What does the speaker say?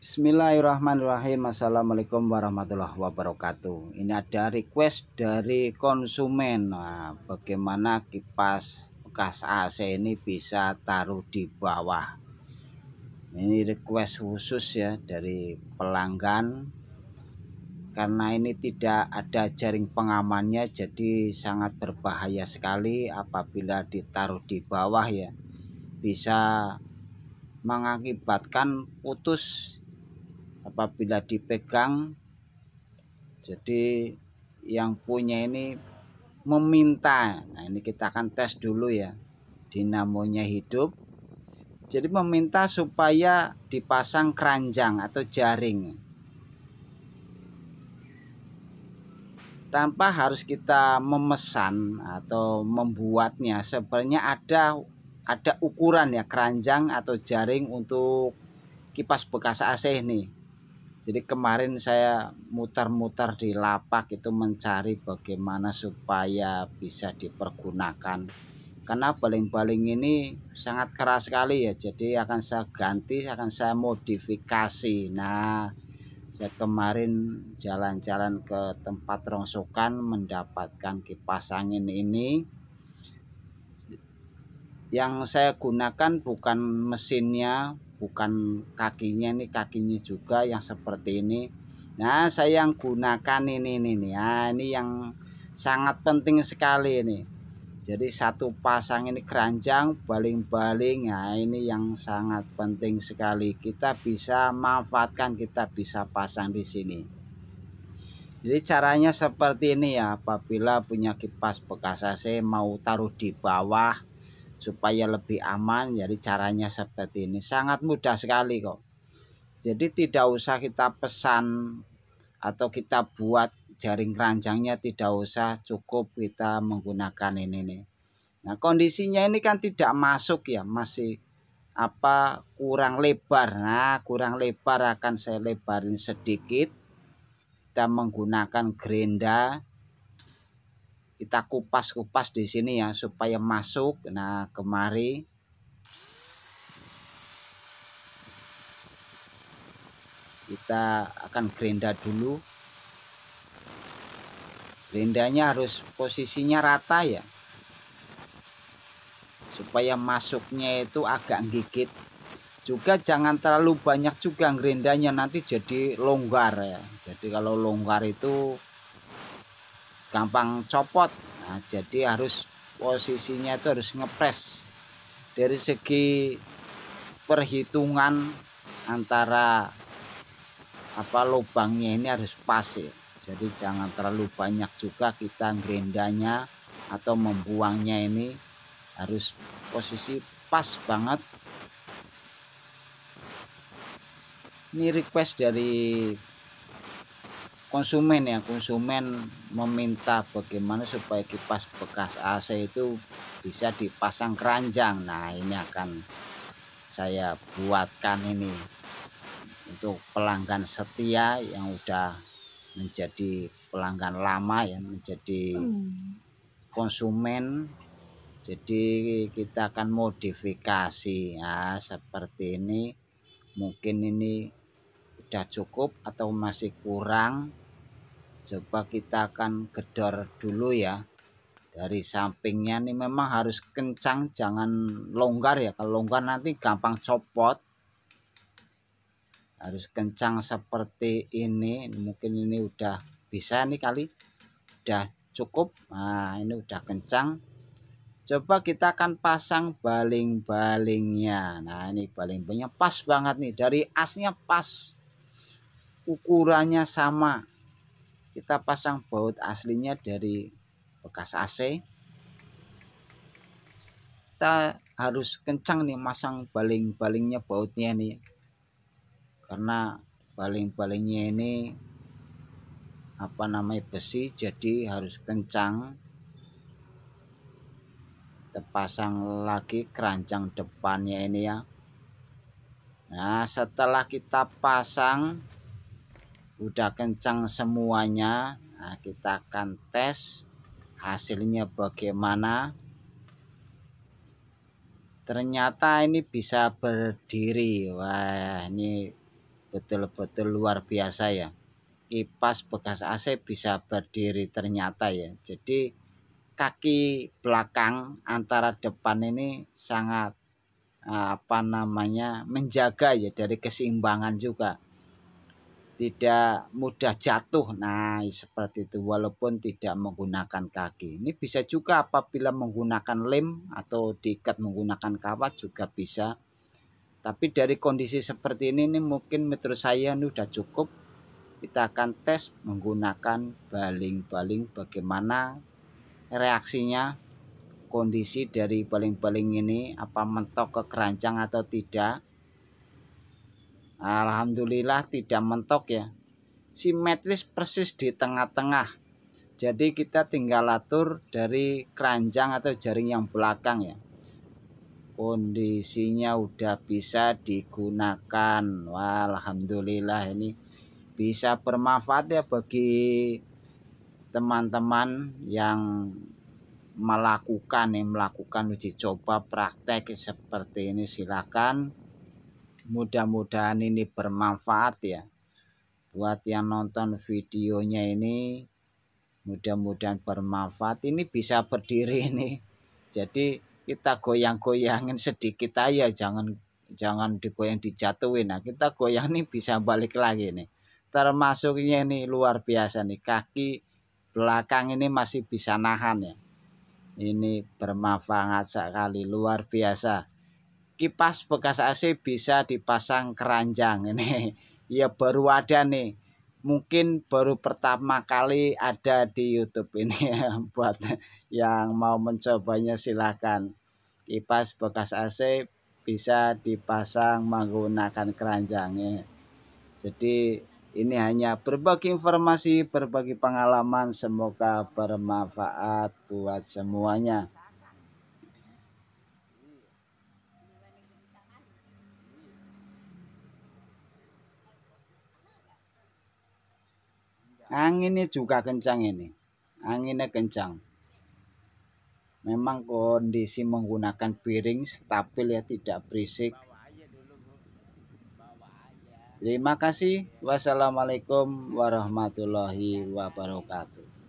Bismillahirrahmanirrahim Assalamualaikum warahmatullahi wabarakatuh Ini ada request dari konsumen nah, Bagaimana kipas bekas AC ini bisa taruh di bawah Ini request khusus ya dari pelanggan Karena ini tidak ada jaring pengamannya Jadi sangat berbahaya sekali apabila ditaruh di bawah ya Bisa mengakibatkan putus apabila dipegang jadi yang punya ini meminta nah ini kita akan tes dulu ya dinamonya hidup jadi meminta supaya dipasang keranjang atau jaring tanpa harus kita memesan atau membuatnya sebenarnya ada ada ukuran ya keranjang atau jaring untuk kipas bekas AC ini. Jadi kemarin saya mutar-mutar di lapak itu mencari bagaimana supaya bisa dipergunakan. Karena baling-baling ini sangat keras sekali ya, jadi akan saya ganti, akan saya modifikasi. Nah, saya kemarin jalan-jalan ke tempat rongsokan mendapatkan kipas angin ini yang saya gunakan bukan mesinnya bukan kakinya ini kakinya juga yang seperti ini nah saya yang gunakan ini ini nih nah, ini yang sangat penting sekali ini jadi satu pasang ini keranjang baling-baling nah ini yang sangat penting sekali kita bisa manfaatkan kita bisa pasang di sini jadi caranya seperti ini ya apabila punya kipas bekas AC mau taruh di bawah supaya lebih aman jadi caranya seperti ini sangat mudah sekali kok jadi tidak usah kita pesan atau kita buat jaring keranjangnya tidak usah cukup kita menggunakan ini nih nah kondisinya ini kan tidak masuk ya masih apa kurang lebar nah kurang lebar akan saya lebarin sedikit kita menggunakan gerinda kita kupas-kupas di sini ya supaya masuk nah kemari kita akan gerinda dulu gerindanya harus posisinya rata ya supaya masuknya itu agak gigit juga jangan terlalu banyak juga gerindanya nanti jadi longgar ya jadi kalau longgar itu gampang copot nah, jadi harus posisinya itu harus ngepres dari segi perhitungan antara apa lubangnya ini harus pas ya. jadi jangan terlalu banyak juga kita gerendanya atau membuangnya ini harus posisi pas banget ini request dari konsumen ya konsumen meminta bagaimana supaya kipas bekas AC itu bisa dipasang keranjang nah ini akan saya buatkan ini untuk pelanggan setia yang udah menjadi pelanggan lama ya menjadi hmm. konsumen jadi kita akan modifikasi ya seperti ini mungkin ini udah cukup atau masih kurang coba kita akan gedor dulu ya dari sampingnya ini memang harus kencang jangan longgar ya kalau longgar nanti gampang copot harus kencang seperti ini mungkin ini udah bisa nih kali udah cukup nah ini udah kencang coba kita akan pasang baling-balingnya nah ini baling-balingnya pas banget nih dari asnya pas ukurannya sama kita pasang baut aslinya dari bekas AC kita harus kencang nih masang baling-balingnya bautnya nih karena baling-balingnya ini apa namanya besi jadi harus kencang kita pasang lagi keranjang depannya ini ya nah setelah kita pasang udah kencang semuanya nah, kita akan tes hasilnya bagaimana ternyata ini bisa berdiri wah ini betul-betul luar biasa ya kipas bekas AC bisa berdiri ternyata ya jadi kaki belakang antara depan ini sangat eh, apa namanya menjaga ya dari keseimbangan juga tidak mudah jatuh. Nah, seperti itu walaupun tidak menggunakan kaki. Ini bisa juga apabila menggunakan lem atau diikat menggunakan kawat juga bisa. Tapi dari kondisi seperti ini ini mungkin menurut saya ini sudah cukup. Kita akan tes menggunakan baling-baling bagaimana reaksinya kondisi dari baling-baling ini apa mentok ke keranjang atau tidak Alhamdulillah tidak mentok ya simetris persis di tengah-tengah jadi kita tinggal atur dari keranjang atau jaring yang belakang ya kondisinya udah bisa digunakan Wah, Alhamdulillah ini bisa bermanfaat ya bagi teman-teman yang melakukan yang melakukan uji coba praktek seperti ini silakan mudah-mudahan ini bermanfaat ya buat yang nonton videonya ini mudah-mudahan bermanfaat ini bisa berdiri ini jadi kita goyang-goyangin sedikit aja jangan jangan digoyang dijatuhin nah kita goyang nih bisa balik lagi nih termasuknya ini luar biasa nih kaki belakang ini masih bisa nahan ya ini bermanfaat sekali luar biasa kipas bekas AC bisa dipasang keranjang ini ya baru ada nih mungkin baru pertama kali ada di YouTube ini ya. buat yang mau mencobanya silahkan kipas bekas AC bisa dipasang menggunakan keranjangnya jadi ini hanya berbagi informasi, berbagi pengalaman. Semoga bermanfaat buat semuanya. Anginnya juga kencang ini. Anginnya kencang. Memang kondisi menggunakan piring stabil ya tidak berisik. Terima kasih. Wassalamualaikum warahmatullahi wabarakatuh.